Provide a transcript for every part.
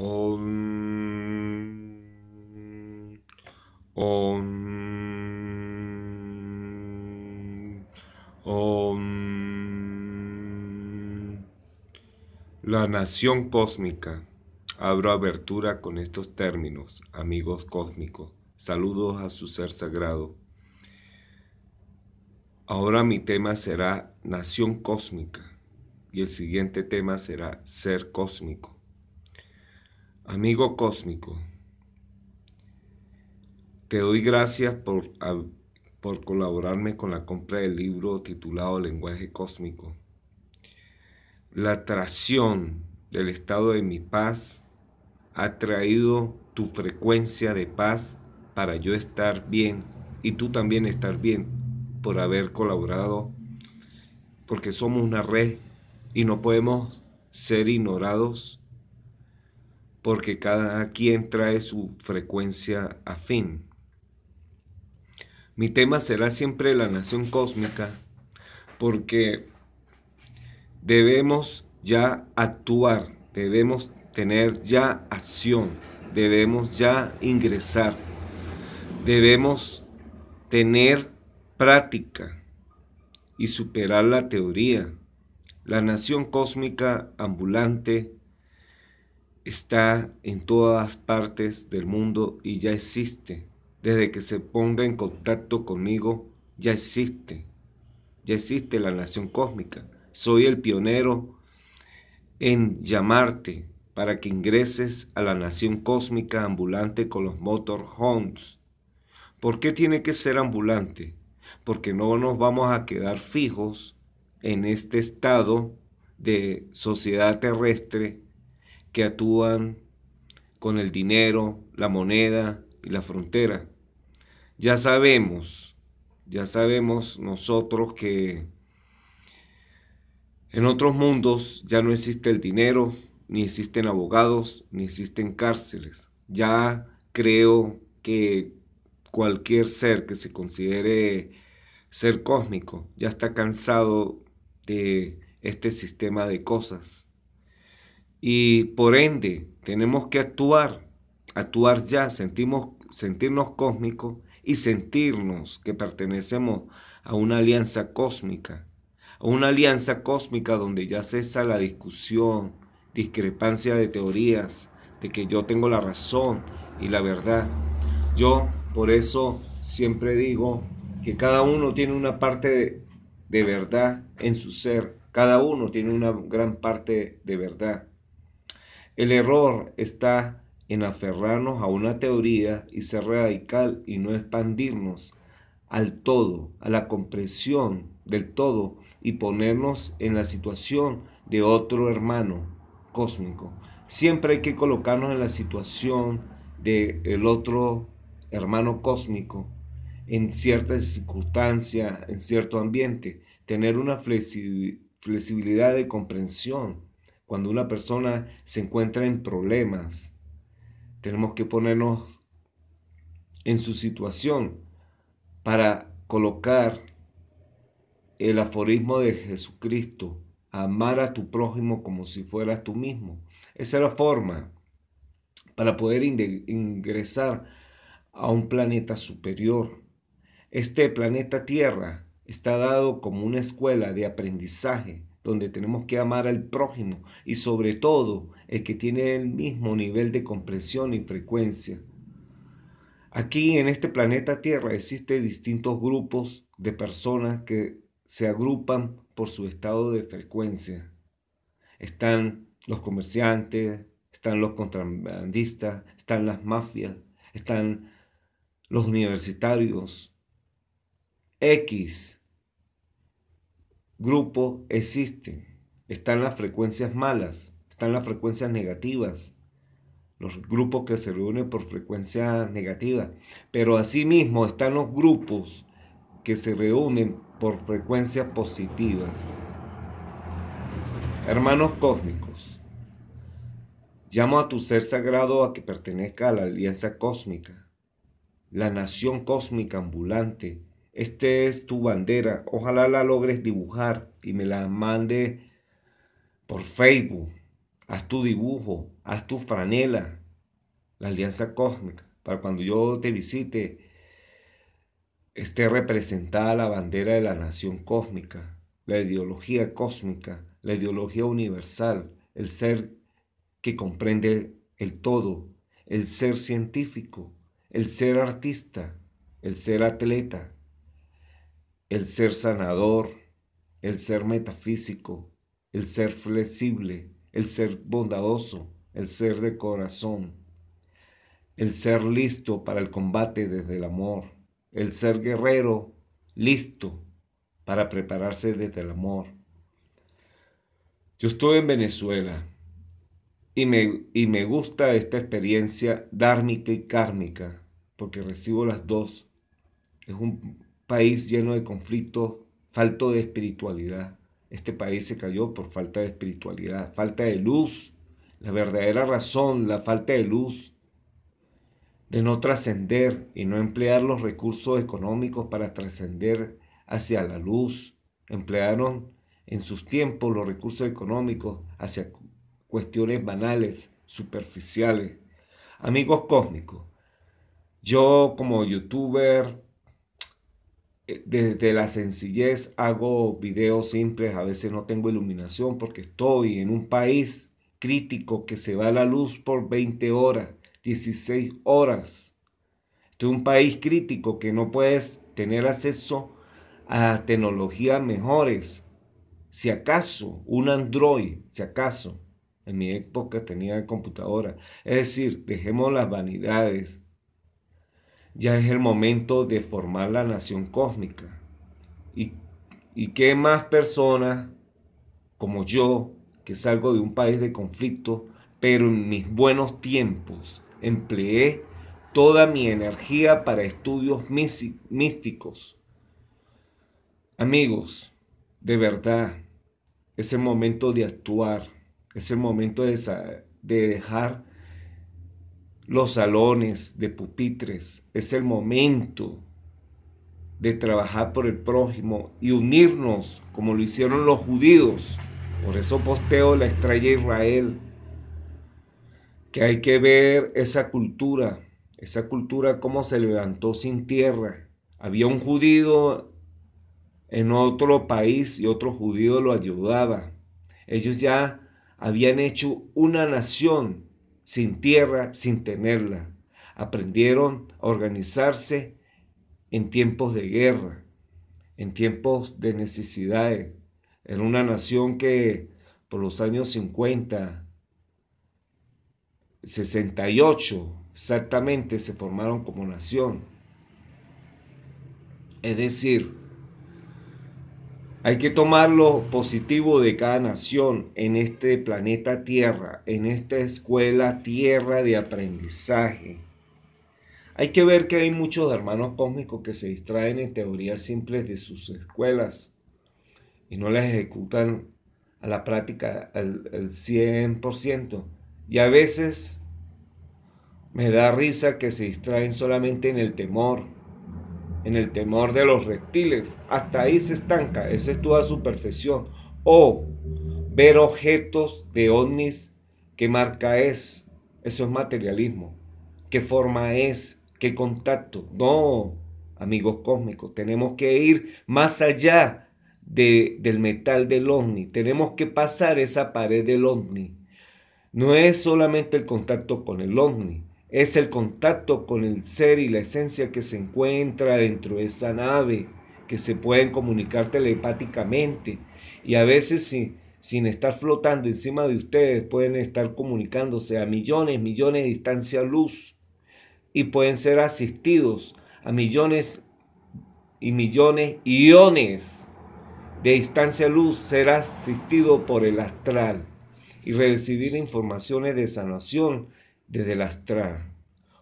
Om. La nación cósmica. Abro abertura con estos términos, amigos cósmicos. Saludos a su ser sagrado. Ahora mi tema será nación cósmica y el siguiente tema será ser cósmico. Amigo cósmico, te doy gracias por, colaborarme con la compra del libro titulado Lenguaje Cósmico. La atracción del estado de mi paz ha traído tu frecuencia de paz para yo estar bien y tú también estar bien por haber colaborado, porque somos una red y no podemos ser ignorados porque cada quien trae su frecuencia afín. Mi tema será siempre la nación cósmica, porque debemos ya actuar, debemos tener ya acción, debemos ya ingresar, debemos tener práctica y superar la teoría. La nación cósmica ambulante está en todas partes del mundo y ya existe. Desde que se ponga en contacto conmigo, ya existe. Ya existe la nación cósmica. Soy el pionero en llamarte para que ingreses a la nación cósmica ambulante con los motorhomes. ¿Por qué tiene que ser ambulante? Porque no nos vamos a quedar fijos en este estado de sociedad terrestre actúan con el dinero, la moneda y la frontera. Ya sabemos, ya sabemos nosotros que en otros mundos ya no existe el dinero, ni existen abogados, ni existen cárceles. Ya creo que cualquier ser que se considere ser cósmico ya está cansado de este sistema de cosas y por ende, tenemos que actuar, actuar ya, sentimos, sentirnos cósmicos y sentirnos que pertenecemos a una alianza cósmica, a una alianza cósmica donde ya cesa la discusión, discrepancia de teorías, de que yo tengo la razón y la verdad. Yo por eso siempre digo que cada uno tiene una parte de verdad en su ser, cada uno tiene una gran parte de verdad. El error está en aferrarnos a una teoría y ser radical y no expandirnos al todo, a la comprensión del todo y ponernos en la situación de otro hermano cósmico. Siempre hay que colocarnos en la situación del otro hermano cósmico en cierta circunstancia, en cierto ambiente, tener una flexibilidad de comprensión cuando una persona se encuentra en problemas, tenemos que ponernos en su situación para colocar el aforismo de Jesucristo, amar a tu prójimo como si fueras tú mismo. Esa es la forma para poder ingresar a un planeta superior. Este planeta Tierra está dado como una escuela de aprendizaje donde tenemos que amar al prójimo y sobre todo el que tiene el mismo nivel de comprensión y frecuencia. Aquí en este planeta Tierra existen distintos grupos de personas que se agrupan por su estado de frecuencia. Están los comerciantes, están los contrabandistas, están las mafias, están los universitarios. X grupo existen. Están las frecuencias malas, están las frecuencias negativas, los grupos que se reúnen por frecuencia negativa Pero asimismo están los grupos que se reúnen por frecuencias positivas. Hermanos cósmicos, llamo a tu ser sagrado a que pertenezca a la alianza cósmica, la nación cósmica ambulante este es tu bandera. Ojalá la logres dibujar y me la mandes por Facebook. Haz tu dibujo, haz tu franela, la alianza cósmica, para cuando yo te visite esté representada la bandera de la nación cósmica, la ideología cósmica, la ideología universal, el ser que comprende el todo, el ser científico, el ser artista, el ser atleta, el ser sanador, el ser metafísico, el ser flexible, el ser bondadoso, el ser de corazón, el ser listo para el combate desde el amor, el ser guerrero, listo para prepararse desde el amor. Yo estoy en Venezuela y me, y me gusta esta experiencia dármica y kármica, porque recibo las dos. Es un país lleno de conflictos, falto de espiritualidad. Este país se cayó por falta de espiritualidad, falta de luz, la verdadera razón, la falta de luz, de no trascender y no emplear los recursos económicos para trascender hacia la luz. Emplearon en sus tiempos los recursos económicos hacia cuestiones banales, superficiales. Amigos cósmicos, yo como youtuber, eh, desde la sencillez hago videos simples, a veces no tengo iluminación porque estoy en un país crítico que se va a la luz por 20 horas, 16 horas. Estoy en un país crítico que no puedes tener acceso a tecnologías mejores. Si acaso, un Android, si acaso. En mi época tenía computadora. Es decir, dejemos las vanidades, ya es el momento de formar la nación cósmica. Y, y que más personas como yo, que salgo de un país de conflicto, pero en mis buenos tiempos empleé toda mi energía para estudios místicos. Amigos, de verdad, es el momento de actuar, es el momento de, de dejar los salones de pupitres. Es el momento de trabajar por el prójimo y unirnos como lo hicieron los judíos. Por eso posteo la estrella Israel, que hay que ver esa cultura, esa cultura como se levantó sin tierra. Había un judío en otro país y otro judío lo ayudaba. Ellos ya habían hecho una nación sin tierra, sin tenerla. Aprendieron a organizarse en tiempos de guerra, en tiempos de necesidades. En una nación que por los años 50, 68 exactamente se formaron como nación. Es decir, hay que tomar lo positivo de cada nación en este planeta Tierra, en esta escuela Tierra de aprendizaje. Hay que ver que hay muchos hermanos cósmicos que se distraen en teorías simples de sus escuelas y no las ejecutan a la práctica al, 100%. Y a veces me da risa que se distraen solamente en el temor en el temor de los reptiles. Hasta ahí se estanca, esa es toda su perfección. O ver objetos de ovnis, qué marca es, eso es materialismo, qué forma es, qué contacto. No, amigos cósmicos, tenemos que ir más allá del metal del ovni, tenemos que pasar esa pared del ovni. No es solamente el contacto con el ovni, es el contacto con el ser y la esencia que se encuentra dentro de esa nave, que se pueden comunicar telepáticamente y a veces sin, sin estar flotando encima de ustedes pueden estar comunicándose a millones, millones de distancia luz y pueden ser asistidos a millones y millones, iones de distancia luz, ser asistido por el astral y recibir informaciones de sanación desde la astral.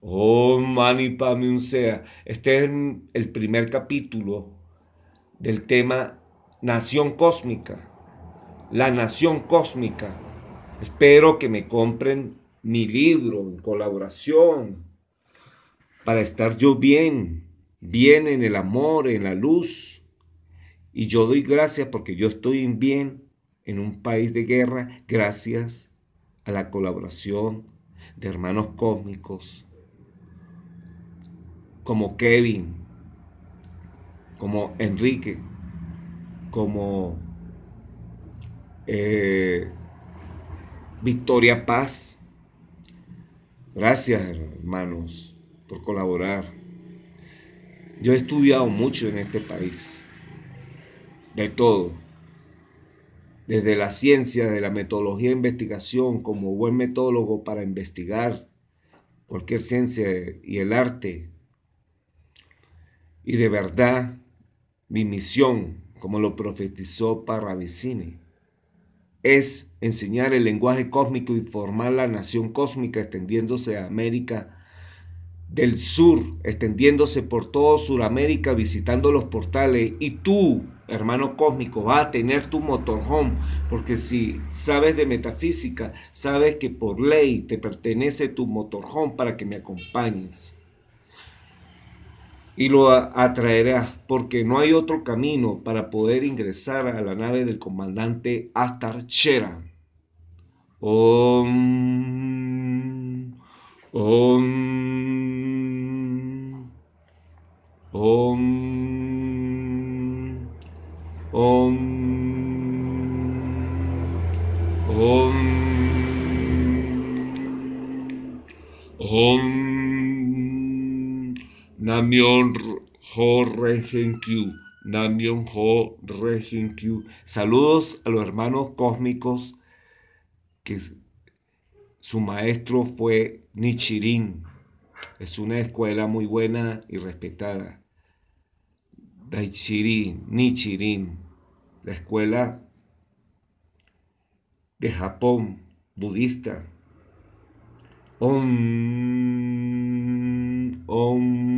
Oh, Mani Unsea. Este es el primer capítulo del tema Nación Cósmica. La Nación Cósmica. Espero que me compren mi libro en colaboración para estar yo bien, bien en el amor, en la luz. Y yo doy gracias porque yo estoy bien en un país de guerra gracias a la colaboración de hermanos cósmicos, como Kevin, como Enrique, como eh, Victoria Paz. Gracias, hermanos, por colaborar. Yo he estudiado mucho en este país, de todo desde la ciencia, de la metodología de investigación, como buen metólogo para investigar cualquier ciencia y el arte. Y de verdad, mi misión, como lo profetizó Parravicini, es enseñar el lenguaje cósmico y formar la nación cósmica extendiéndose a América del sur, extendiéndose por todo Sudamérica, visitando los portales. Y tú, hermano cósmico, vas a tener tu motorhome, porque si sabes de metafísica, sabes que por ley te pertenece tu motorhome para que me acompañes. Y lo atraerás, porque no hay otro camino para poder ingresar a la nave del comandante Astar Chera. Om. Om. Om. Om. Om. Om. Namion Ho Regenkyu. Namion Ho Saludos a los hermanos cósmicos que su maestro fue Nichirin. Es una escuela muy buena y respetada. Daichirin, Nichirin, la escuela de Japón budista. Om, om.